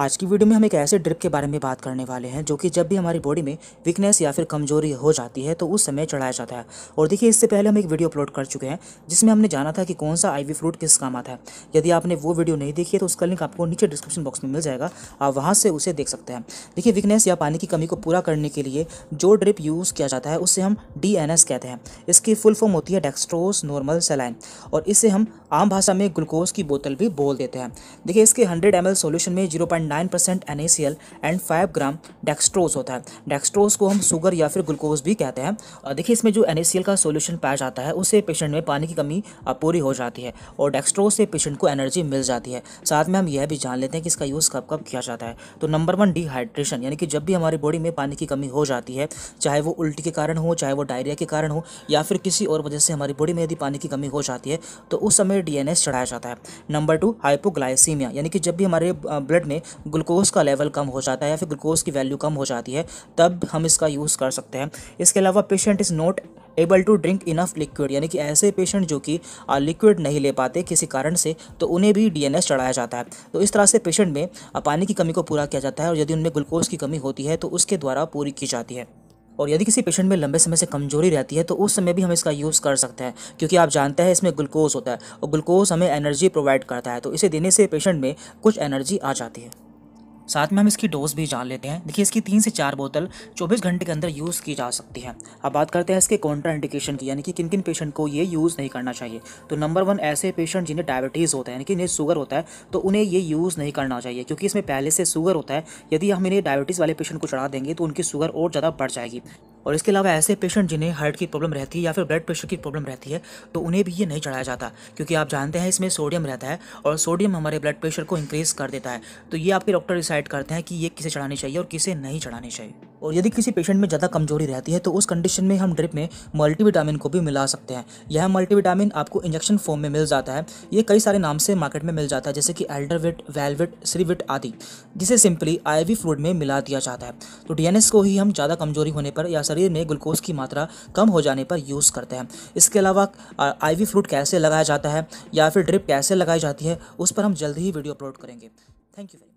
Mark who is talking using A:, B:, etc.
A: आज की वीडियो में हम एक ऐसे ड्रिप के बारे में बात करने वाले हैं जो कि जब भी हमारी बॉडी में वीकनेस या फिर कमजोरी हो जाती है तो उस समय चढ़ाया जाता है और देखिए इससे पहले हम एक वीडियो अपलोड कर चुके हैं जिसमें हमने जाना था कि कौन सा आईवी फ्रूट किस काम आता है यदि आपने वो वीडियो नहीं देखी है तो उसका लिंक आपको नीचे डिस्क्रिप्शन बॉक्स में मिल जाएगा आप वहाँ से उसे देख सकते हैं देखिए वीकनेस या पानी की कमी को पूरा करने के लिए जो ड्रिप यूज़ किया जाता है उससे हम डी कहते हैं इसकी फुल फॉर्म होती है डेक्स्ट्रोस नॉर्मल सेलाइन और इसे हम आम भाषा में ग्लूकोज की बोतल भी बोल देते हैं देखिए इसके हंड्रेड एम सोल्यूशन में zero nine percent N and five gram dextrose होता है डेक्स्ट्रोज को हम शुगर या फिर ग्लूकोज भी कहते हैं और देखिए इसमें जो एन का सोल्यूशन पाया जाता है उससे पेशेंट में पानी की कमी पूरी हो जाती है और डेक्स्ट्रोज से पेशेंट को एनर्जी मिल जाती है साथ में हम यह भी जान लेते हैं कि इसका यूज़ कब कब किया जाता है तो नंबर वन डिहाइड्रेशन यानी कि जब भी हमारी बॉडी में पानी की कमी हो जाती है चाहे वो उल्टी के कारण हो चाहे वो डायरिया के कारण हो या फिर किसी और वजह से हमारी बॉडी में यदि पानी की कमी हो जाती है तो उस समय डी चढ़ाया जाता है नंबर टू हाइपोग्लाइसीमिया यानी कि जब भी हमारे ब्लड में ग्लूकोज का लेवल कम हो जाता है या फिर ग्लूकोज की वैल्यू कम हो जाती है तब हम इसका यूज़ कर सकते हैं इसके अलावा patient is not able to drink enough liquid यानी कि ऐसे पेशेंट जो कि लिक्विड नहीं ले पाते किसी कारण से तो उन्हें भी डीएनएस चढ़ाया जाता है तो इस तरह से पेशेंट में पानी की कमी को पूरा किया जाता है और यदि उनमें ग्लूकोज की कमी होती है तो उसके द्वारा पूरी की जाती है और यदि किसी पेशेंट में लंबे समय से कमजोरी रहती है तो उस समय भी हम इसका यूज़ कर सकते हैं क्योंकि आप जानते हैं इसमें ग्लूकोज होता है और ग्लूकोज हमें एनर्जी प्रोवाइड करता है तो इसे देने से पेशेंट में कुछ एनर्जी आ जाती है साथ में हम इसकी डोज भी जान लेते हैं देखिए इसकी तीन से चार बोतल 24 घंटे के अंदर यूज़ की जा सकती है अब बात करते हैं इसके कॉन्ट्रा इंडिकेशन की यानी कि किन किन पेशेंट को ये यूज़ नहीं करना चाहिए तो नंबर वन ऐसे पेशेंट जिन्हें डायबिटीज़ होता है यानी कि इन्हें शुगर होता है तो उन्हें ये यूज़ नहीं करना चाहिए क्योंकि इसमें पहले से शुगर होता है यदि हम इन्हें डायबिटीज़ वाले पेशेंट को चढ़ा देंगे तो उनकी शुगर और ज़्यादा बढ़ जाएगी और इसके अलावा ऐसे पेशेंट जिन्हें हार्ट की प्रॉब्लम रहती है या फिर ब्लड प्रेशर की प्रॉब्लम रहती है तो उन्हें भी ये नहीं चढ़ाया जाता क्योंकि आप जानते हैं इसमें सोडियम रहता है और सोडियम हमारे ब्लड प्रेशर को इंक्रीज़ कर देता है तो ये आपके डॉक्टर डिसाइड करते हैं कि ये किसे चढ़ानी चाहिए और किसे नहीं चढ़ानी चाहिए और यदि किसी पेशेंट में ज़्यादा कमजोरी रहती है तो उस कंडीशन में हम ड्रिप में मल्टीविटामिन को भी मिला सकते हैं यह मल्टीविटामिन आपको इंजेक्शन फॉर्म में मिल जाता है ये कई सारे नाम से मार्केट में मिल जाता है जैसे कि एल्डरविट वेलविट श्रीविट आदि जिसे सिंपली आईवी फ्लूड में मिला दिया जाता है तो डीएनएस को ही हम ज़्यादा कमजोरी होने पर या शरीर में ग्लूकोज की मात्रा कम हो जाने पर यूज़ करते हैं इसके अलावा आई वी कैसे लगाया जाता है या फिर ड्रिप कैसे लगाई जाती है उस पर हम जल्द ही वीडियो अपलोड करेंगे थैंक यू